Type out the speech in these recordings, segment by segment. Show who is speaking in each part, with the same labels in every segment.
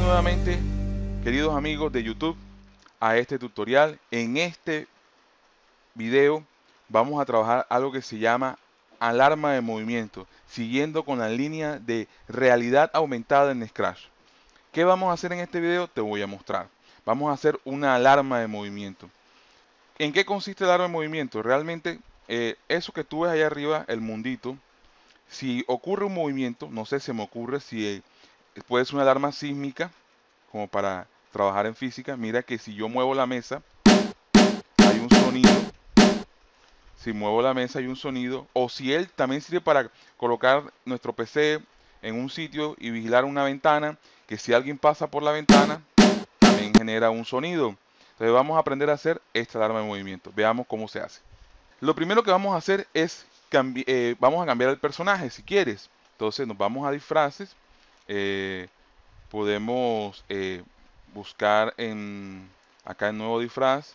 Speaker 1: nuevamente, queridos amigos de YouTube, a este tutorial. En este video vamos a trabajar algo que se llama alarma de movimiento, siguiendo con la línea de realidad aumentada en Scratch. ¿Qué vamos a hacer en este video? Te voy a mostrar. Vamos a hacer una alarma de movimiento. ¿En qué consiste la alarma de movimiento? Realmente, eh, eso que tú ves allá arriba, el mundito, si ocurre un movimiento, no sé, se me ocurre si puede ser una alarma sísmica, como para trabajar en física. Mira que si yo muevo la mesa, hay un sonido. Si muevo la mesa hay un sonido. O si él también sirve para colocar nuestro PC en un sitio y vigilar una ventana, que si alguien pasa por la ventana, también genera un sonido. Entonces vamos a aprender a hacer esta alarma de movimiento. Veamos cómo se hace. Lo primero que vamos a hacer es, eh, vamos a cambiar el personaje si quieres. Entonces nos vamos a disfraces eh, podemos eh, buscar en acá en nuevo disfraz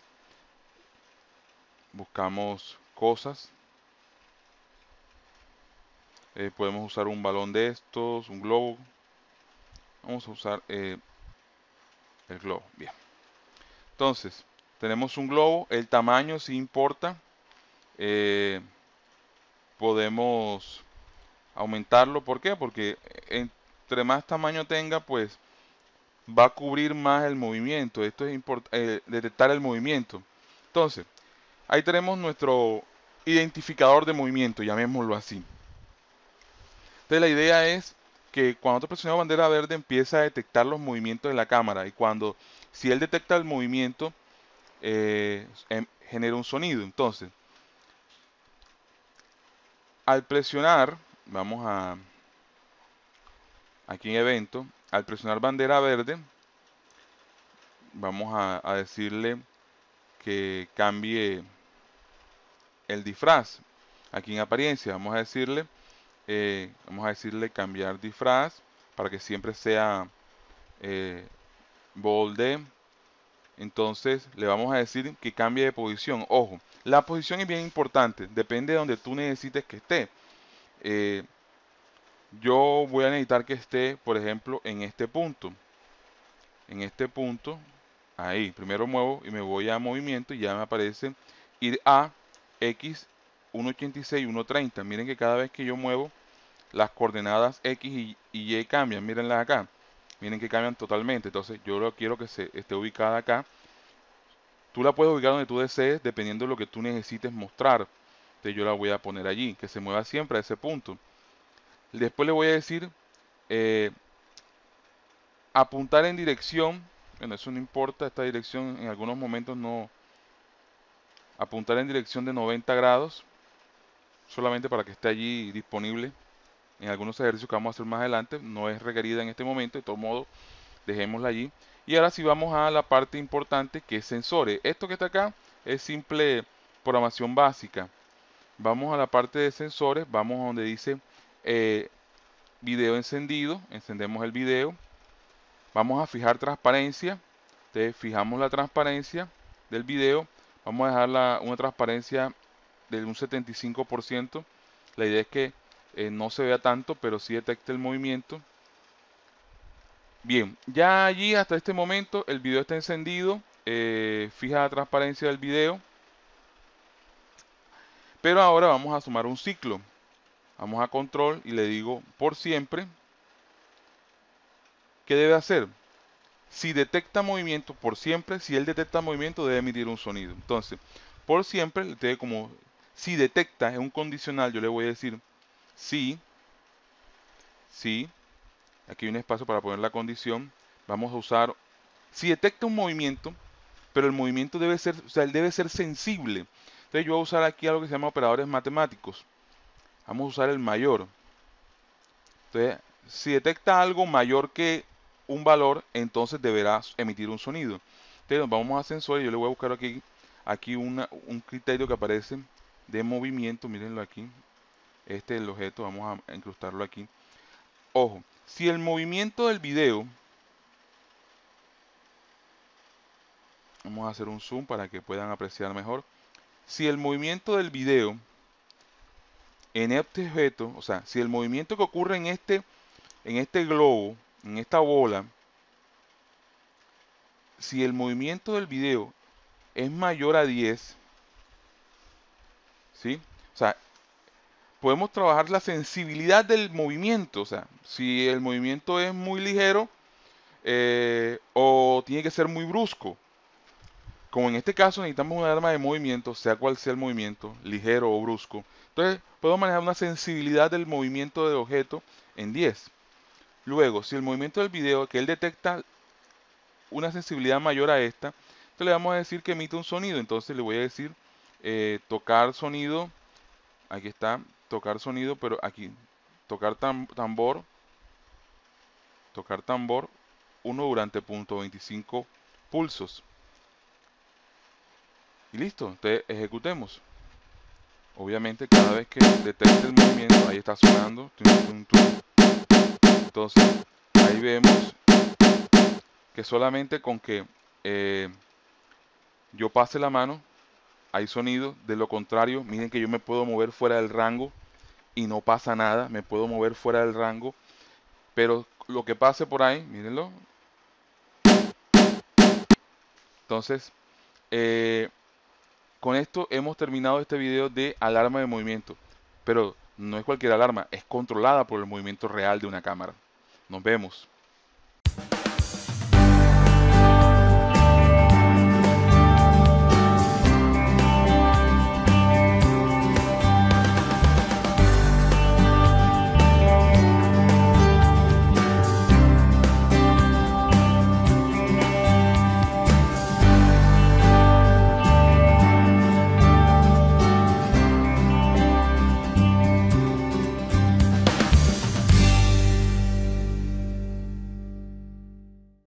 Speaker 1: buscamos cosas eh, podemos usar un balón de estos un globo vamos a usar el globo bien entonces tenemos un globo el tamaño si importa podemos aumentarlo. ¿Por qué? Porque en, más tamaño tenga, pues va a cubrir más el movimiento. Esto es importante eh, detectar el movimiento. Entonces, ahí tenemos nuestro identificador de movimiento, llamémoslo así. Entonces la idea es que cuando tú bandera verde empieza a detectar los movimientos de la cámara y cuando si él detecta el movimiento eh, em, genera un sonido. Entonces, al presionar, vamos a aquí en evento, al presionar bandera verde, vamos a, decirle que cambie el disfraz. Aquí en apariencia, vamos a decirle, eh, vamos a decirle cambiar disfraz para que siempre sea eh, bolde. Entonces le vamos a decir que cambie de posición. Ojo, la posición es bien importante. Depende de donde tú necesites que esté. Eh, yo voy a necesitar que esté, por ejemplo, en este punto. En este punto, ahí, primero muevo y me voy a movimiento y ya me aparece ir a x 186 130. Miren que cada vez que yo muevo las coordenadas x y, y cambian, mírenlas acá. Miren que cambian totalmente, entonces yo lo quiero que se esté ubicada acá. Tú la puedes ubicar donde tú desees, dependiendo de lo que tú necesites mostrar. Entonces yo la voy a poner allí, que se mueva siempre a ese punto. Después le voy a decir eh, apuntar en dirección. Bueno, eso no importa, esta dirección en algunos momentos no. Apuntar en dirección de 90 grados, solamente para que esté allí disponible en algunos ejercicios que vamos a hacer más adelante. No es requerida en este momento, de todo modo, dejémosla allí. Y ahora sí vamos a la parte importante que es sensores. Esto que está acá es simple programación básica. Vamos a la parte de sensores, vamos a donde dice eh, video encendido, encendemos el video, vamos a fijar transparencia, entonces fijamos la transparencia del video, vamos a dejar una transparencia de un 75%, la idea es que eh, no se vea tanto, pero sí detecte el movimiento. Bien, ya allí hasta este momento el video está encendido, eh, fija la transparencia del video, pero ahora vamos a sumar un ciclo. Vamos a control y le digo por siempre. ¿Qué debe hacer? Si detecta movimiento por siempre, si él detecta movimiento debe emitir un sonido. Entonces, por siempre, le como si detecta es un condicional, yo le voy a decir si, si, aquí hay un espacio para poner la condición, vamos a usar, si detecta un movimiento, pero el movimiento debe ser, o sea, él debe ser sensible. Entonces yo voy a usar aquí algo que se llama operadores matemáticos. Vamos a usar el mayor. Entonces, si detecta algo mayor que un valor, entonces deberá emitir un sonido. Entonces vamos a sensor y yo le voy a buscar aquí, aquí un criterio que aparece de movimiento. Mírenlo aquí. Este es el objeto, vamos a incrustarlo aquí. Ojo, si el movimiento del video... Vamos a hacer un zoom para que puedan apreciar mejor. Si el movimiento del video en este objeto, o sea, si el movimiento que ocurre en este, en este globo, en esta bola, si el movimiento del video es mayor a 10, ¿sí? O sea, podemos trabajar la sensibilidad del movimiento, o sea, si el movimiento es muy ligero eh, o tiene que ser muy brusco, como en este caso necesitamos un arma de movimiento, sea cual sea el movimiento, ligero o brusco, entonces puedo manejar una sensibilidad del movimiento del objeto en 10. Luego, si el movimiento del video que él detecta una sensibilidad mayor a esta, entonces le vamos a decir que emite un sonido. Entonces le voy a decir eh, tocar sonido. Aquí está, tocar sonido, pero aquí, tocar tambor. Tocar tambor 1 durante .25 pulsos. Y listo, entonces ejecutemos. Obviamente cada vez que detecte el movimiento, ahí está sonando. Entonces, ahí vemos que solamente con que eh, yo pase la mano, hay sonido. De lo contrario, miren que yo me puedo mover fuera del rango y no pasa nada. Me puedo mover fuera del rango. Pero lo que pase por ahí, mírenlo. Entonces, eh, con esto hemos terminado este video de alarma de movimiento, pero no es cualquier alarma, es controlada por el movimiento real de una cámara. Nos vemos.